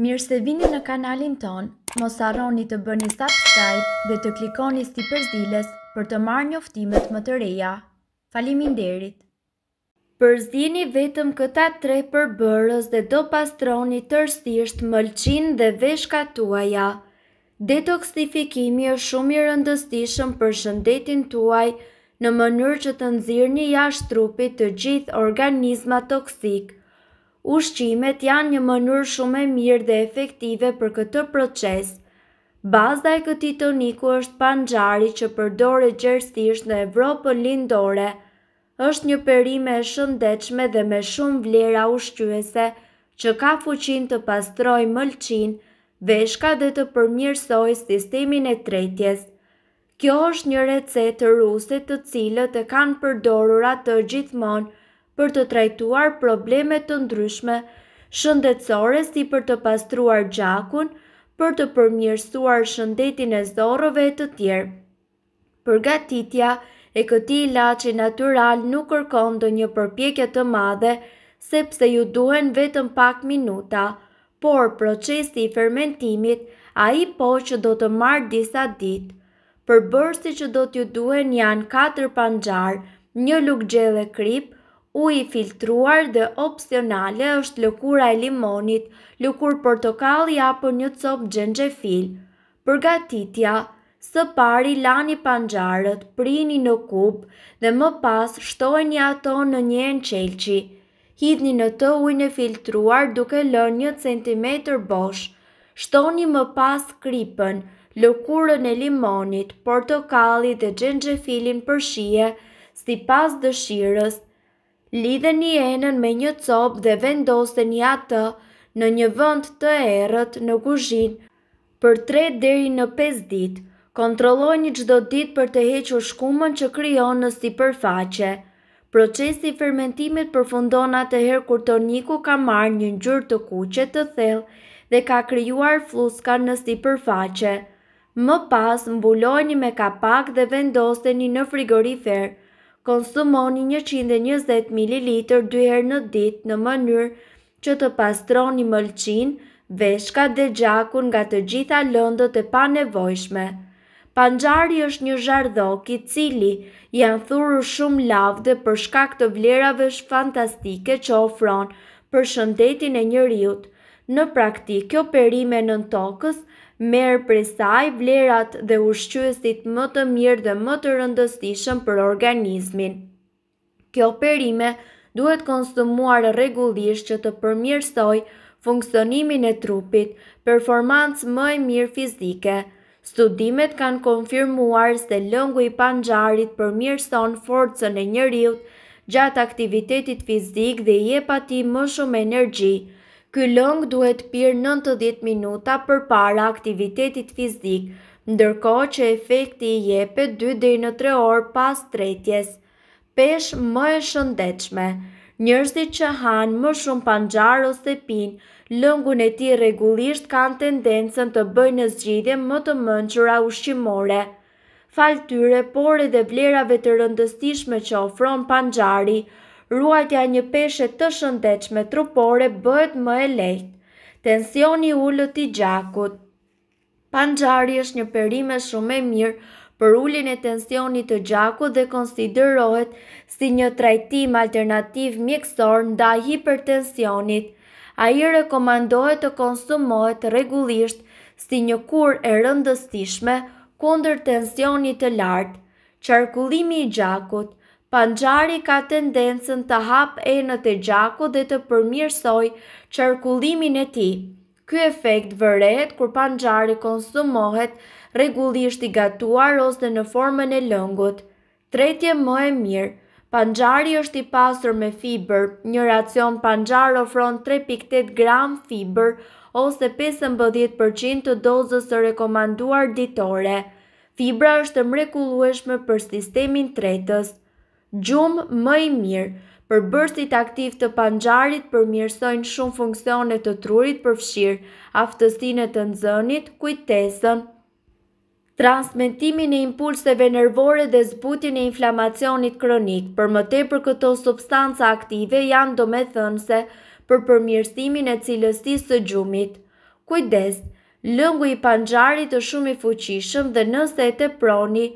Mirë se vini në kanalin ton, mos arroni të bëni subscribe dhe të klikoni si përzdiles për të marrë njoftimet më të reja. Falimin derit! Përzdini vetëm këta tre përbërës dhe do pastroni tërstisht mëlqin dhe veshka tuaja. Detoksifikimi është shumë i rëndëstishëm për shëndetin tuaj në mënyrë që të nëzirë një jashtë trupit të gjithë organizma toksikë. Ushqimet janë një mënyrë shumë e mirë dhe efektive për këtë proces. Baza e këtij toniku është panxhari që përdoret gjerësisht në Evropën lindore. Është një perime e shëndetshme dhe me shumë vlera ushqyese që ka fuqinë të pastrojë mëlçin, veshka dhe të përmirësojë sistemin e tretjes. Kjo është një recetë ruse të cilët e kanë përdorur atë gjithmonë për të trajtuar probleme të ndryshme shëndetësore si për të pastruar gjakun, për të përmirësuar shëndetin e zorrëve të tjerë. Përgatitja e këtij ilaçi natyral nuk kërkon ndonjë përpjekje të madhe, sepse ju duhen vetëm pak minuta, por procesi i fermentimit a i po që do të marrë disa ditë. Për që do t'ju duhen janë 4 panxar, një luk gjele kripë, Uj i filtruar dhe opcionale është lukura e limonit, lukur portokalli apo një copë gjengjefil. Përgatitja, së pari lani panxarët, prini në kupë dhe më pas shtojni ato në një enqelqi. Hidni në të ujë në filtruar duke lënë një cm bosh. Shtoni më pas kripën, lukurën e limonit, portokalli dhe gjengjefilin përshie, si pas dëshirës lidhe një enën me një copë dhe vendoste një atë në një vënd të erët në guzhin për 3 deri në 5 ditë. Kontrolloj një gjdo ditë për të hequ shkumën që kryon në si përfaqe. Procesi fermentimit përfundon atë her kur toniku ka marrë një njërë të kuqet të thellë dhe ka kryuar fluska në si përfaqe. Më pas mbulojni me kapak dhe vendosteni në frigoriferë konsumoni 120 ml 2 herë në ditë në mënyrë që të pastroni mëlçin, veshka dhe gjakun nga të gjitha lëndët e panevojshme. Panjari është një zhardhok i cili janë thuru shumë lavde për shkak të vlerave fantastike që ofron për shëndetin e njëriut në praktikë, kjo perime në në tokës merë prej saj vlerat dhe ushqyësit më të mirë dhe më të rëndësishëm për organizmin. Kjo perime duhet konsumuar regullisht që të përmjërsoj funksionimin e trupit, performancë më e mirë fizike. Studimet kanë konfirmuar se lëngu i panxarit përmjërson forcën e njëriut gjatë aktivitetit fizik dhe je pati më shumë energji. Ky lëngë duhet pirë 90 minuta për para aktivitetit fizik, ndërko që efekti i jepe 2 dhe në 3 orë pas tretjes. Pesh më e shëndechme. Njërësit që hanë më shumë panxarë ose pinë, lëngun e ti regullisht kanë tendencen të bëjnë në zgjidhje më të mënqëra ushqimore. Faltyre, por edhe vlerave të rëndëstishme që ofronë panxari, ruajtja një peshe të shëndechme trupore bëhet më e lejtë. Tensioni ullët i gjakut. Panxari është një perime shumë e mirë për ullin e tensionit të gjakut dhe konsiderohet si një trajtim alternativ mjekësor nda hipertensionit. A i rekomandohet të konsumohet regullisht si një kur e rëndëstishme kunder tensionit të lartë. Qarkullimi i gjakut – panxari ka tendencën të hap e në të gjako dhe të përmirësoj qërkullimin e ti. Ky efekt vërehet kur panxari konsumohet regullisht i gatuar ose në formën e lëngut. Tretje më e mirë, panxari është i pasur me fiber, një racion panxar ofron 3.8 gram fiber ose 15% të dozës të rekomanduar ditore. Fibra është mrekullueshme për sistemin tretës gjumë më i mirë. Për bërstit aktiv të panxarit, përmirësojnë shumë funksionet të trurit përfshirë, fshirë, aftësinet të nëzënit, kujtesën. Transmentimin e impulseve nervore dhe zbutin e inflamacionit kronik, për më te për këto substanca aktive janë do me thënëse për përmjërstimin e cilësti së gjumit. Kujdes, lëngu i panxarit të shumë i fuqishëm dhe nëse e të proni,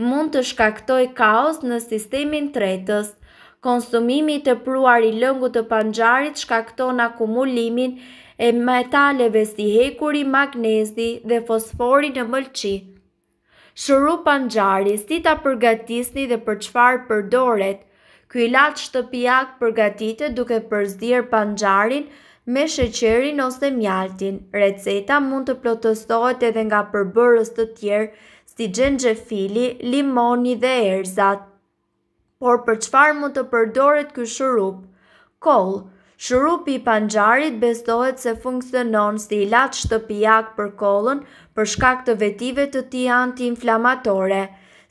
mund të shkaktoj kaos në sistemin tretës. Konsumimi të pruar i lëngu të panxarit shkakton akumulimin e metaleve si hekuri, magnezi dhe fosfori në mëlqi. Shëru panxari, si ta përgatisni dhe për qfar përdoret, Ky lat shtëpiak përgatite duke përzdir panxarin me sheqerin ose mjaltin. Receta mund të plotësohet edhe nga përbërës të tjerë si gjengjefili, limoni dhe erzat. Por për qëfar mund të përdoret kë shurup? Kol, shurup i panxarit bestohet se funksionon si ilat shtëpijak për kolën për shkak të vetive të ti anti-inflamatore.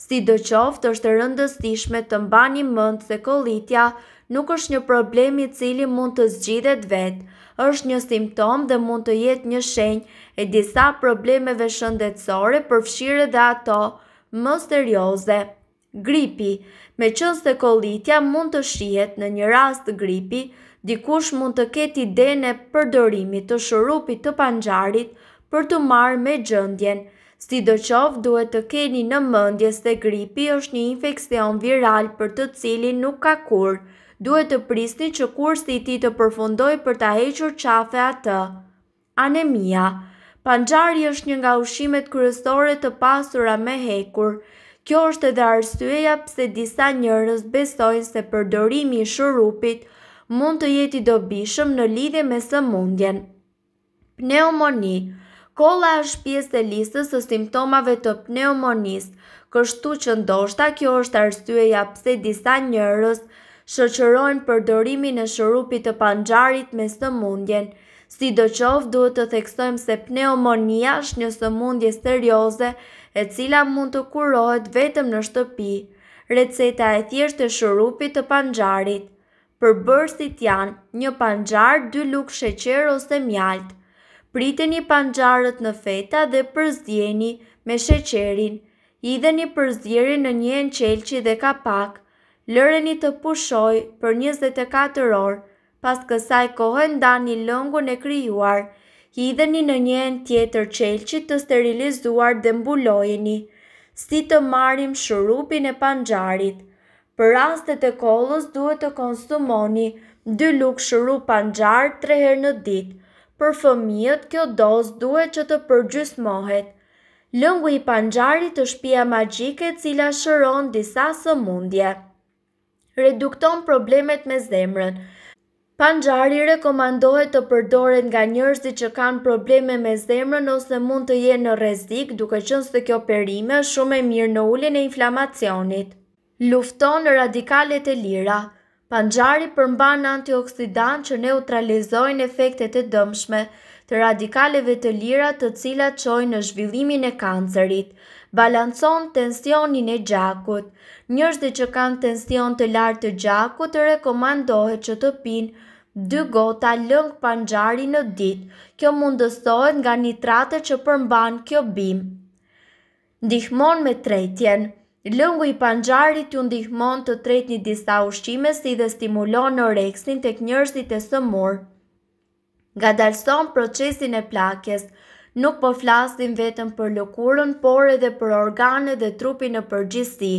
Si do qoftë është rëndëstishme të mba një mëndë se kolitja nuk është një problemi cili mund të zgjidhet vetë është një simptom dhe mund të jetë një shenjë e disa problemeve shëndetësore përfshirë dhe ato më serioze. Gripi Me qënë se kolitja mund të shihet në një rast gripi, dikush mund të ketë ide në përdorimit të shurupit të panxarit për të marrë me gjëndjen. Si do qovë duhet të keni në mëndjes se gripi është një infekcion viral për të cilin nuk ka kurë, duhet të pristi që kursi i ti të përfundoj për të hequr qafe atë. Anemia Panxari është një nga ushimet kryesore të pasura me hekur. Kjo është edhe arsyeja pse disa njerëz besojnë se përdorimi i shurupit mund të jetë i dobishëm në lidhje me sëmundjen. Pneumoni. Kolla është pjesë e listës së simptomave të pneumonisë, kështu që ndoshta kjo është arsyeja pse disa njerëz Shëqërojnë përdorimin e shërupit të panxarit me sëmundjen. Si duhet të theksojmë se pneumonia është një sëmundje serioze e cila mund të kurohet vetëm në shtëpi. Receta e thjeshtë e shërupit të panxarit. Për janë një panxar, 2 lukë sheqer ose mjaltë. Pritë një panxarët në feta dhe përzdjeni me sheqerin. Idhe një në një enqel dhe kapak lëreni të pushoj për 24 orë, pas kësaj kohën da një lëngu në kryuar, hidheni në njën tjetër qelqit të sterilizuar dhe mbulojeni, si të marim shurupin e panjarit. Për rastet e kolos duhet të konsumoni 2 luk shurup panjar 3 her në dit, për fëmijët kjo dos duhet që të përgjysmohet. Lëngu i panjarit të shpia magjike cila shëron disa së mundje redukton problemet me zemrën. Panxhari rekomandohet të përdoret nga njerëzit që kanë probleme me zemrën ose mund të jenë në rrezik, duke qenë se kjo perime është shumë e mirë në uljen e inflamacionit. Lufton radikalet e lira. Panxhari përmban antioksidant që neutralizojnë efektet e dëmshme të radikaleve të lira, të cilat çojnë në zhvillimin e kancerit balancon tensionin e gjakut. Njërës që kanë tension të lartë të gjakut, të rekomandohet që të pinë dy gota lëngë panxari në ditë. Kjo mundësohet nga nitrate që përmban kjo bimë. Ndihmon me tretjen Lëngu i panxari të ndihmon të tret një disa ushqime si dhe stimulon në reksin të kënjërësit e sëmurë. Nga procesin e plakjes nuk po flasim vetëm për lëkurën, por edhe për organet dhe trupin e përgjisti.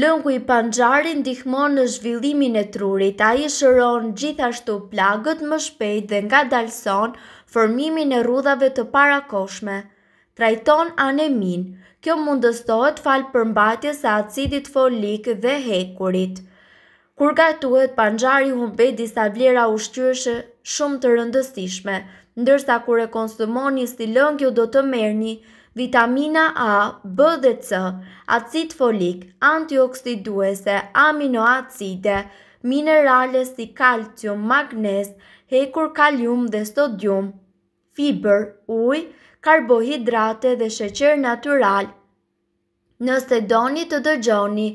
Lëngu i panxari ndihmon në zhvillimin e trurit, a i shëron gjithashtu plagët më shpejt dhe nga dalson formimin e rudhave të parakoshme. Trajton anemin, kjo mundëstohet falë përmbatjes e acidit folik dhe hekurit. Kur gatuhet, panxari humbe disa vlera ushqyëshe shumë të rëndësishme, ndërsa kur e konsumoni kjo do të merrni vitamina A, B dhe C, acid folik, antioksiduese, aminoacide, minerale si kalcium, magnez, hekur kalium dhe sodium, fiber, ujë, karbohidrate dhe sheqer natural. Nëse doni të dëgjoni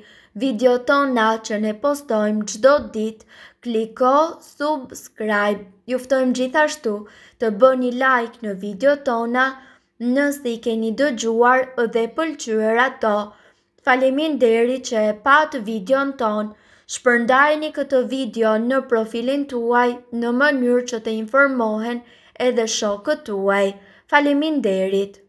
video tona që ne postojmë çdo ditë, kliko subscribe. Juftojmë gjithashtu të bë një like në video tona nësë i keni dëgjuar dhe pëlqyër ato. Falemin deri që e patë video në tonë, shpërndajni këtë video në profilin tuaj në mënyrë që të informohen edhe shokët tuaj. Falemin derit.